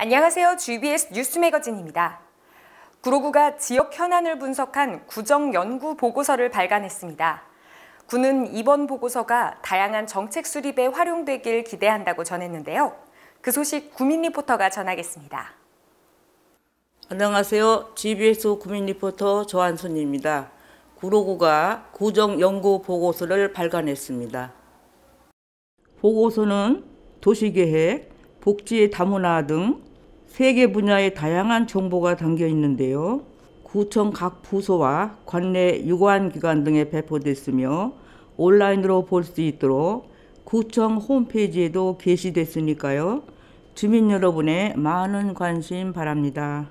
안녕하세요. GBS 뉴스 매거진입니다. 구로구가 지역 현안을 분석한 구정 연구 보고서를 발간했습니다. 구는 이번 보고서가 다양한 정책 수립에 활용되길 기대한다고 전했는데요. 그 소식 구민 리포터가 전하겠습니다. 안녕하세요. GBS 구민 리포터 조한순입니다. 구로구가 구정 연구 보고서를 발간했습니다. 보고서는 도시계획, 복지 의 다문화 등 세계 분야의 다양한 정보가 담겨 있는데요. 구청 각 부서와 관내 유관기관 등에 배포됐으며 온라인으로 볼 수 있도록 구청 홈페이지에도 게시됐으니까요. 주민 여러분의 많은 관심 바랍니다.